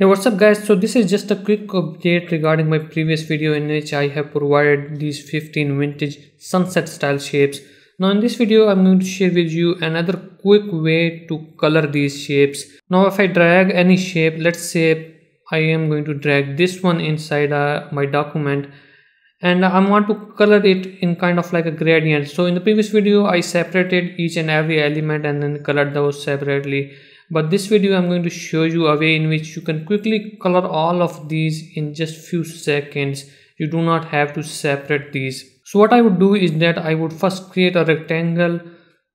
Hey what's up guys so this is just a quick update regarding my previous video in which I have provided these 15 vintage sunset style shapes. Now in this video I'm going to share with you another quick way to color these shapes. Now if I drag any shape let's say I am going to drag this one inside uh, my document and I want to color it in kind of like a gradient. So in the previous video I separated each and every element and then colored those separately but this video I'm going to show you a way in which you can quickly color all of these in just few seconds you do not have to separate these so what I would do is that I would first create a rectangle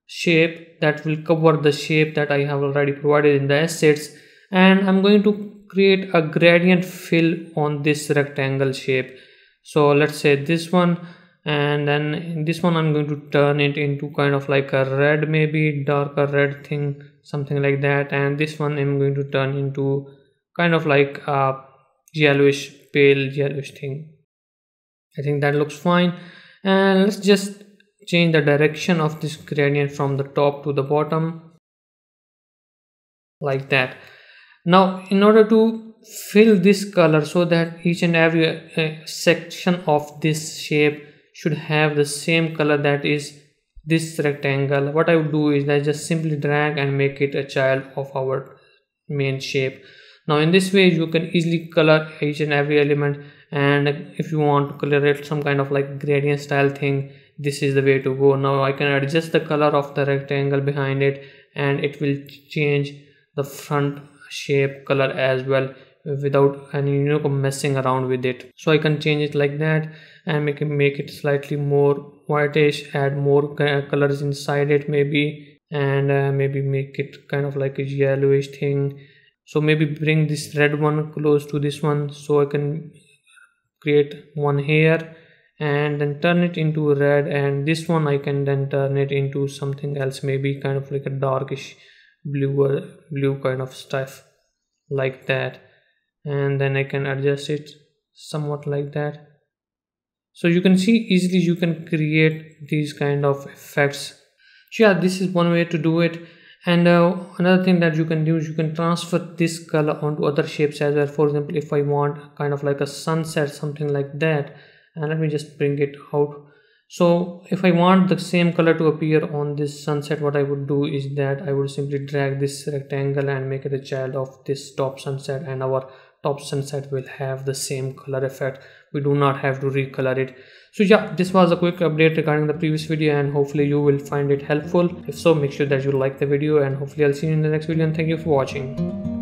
shape that will cover the shape that I have already provided in the assets and I'm going to create a gradient fill on this rectangle shape so let's say this one and then this one I'm going to turn it into kind of like a red maybe darker red thing something like that and this one I'm going to turn into kind of like a yellowish pale yellowish thing I think that looks fine and let's just change the direction of this gradient from the top to the bottom like that now in order to fill this color so that each and every uh, section of this shape should have the same color that is this rectangle what i would do is i just simply drag and make it a child of our main shape now in this way you can easily color each and every element and if you want to color it some kind of like gradient style thing this is the way to go now i can adjust the color of the rectangle behind it and it will change the front shape color as well without any you know messing around with it so i can change it like that and make it, make it slightly more whitish add more uh, colors inside it maybe and uh, maybe make it kind of like a yellowish thing so maybe bring this red one close to this one so i can create one here and then turn it into red and this one i can then turn it into something else maybe kind of like a darkish blue uh, blue kind of stuff like that and then i can adjust it somewhat like that so you can see easily you can create these kind of effects so yeah this is one way to do it and uh, another thing that you can do is you can transfer this color onto other shapes as well for example if i want kind of like a sunset something like that and uh, let me just bring it out so if i want the same color to appear on this sunset what i would do is that i would simply drag this rectangle and make it a child of this top sunset and our options that will have the same color effect we do not have to recolor it so yeah this was a quick update regarding the previous video and hopefully you will find it helpful if so make sure that you like the video and hopefully i'll see you in the next video and thank you for watching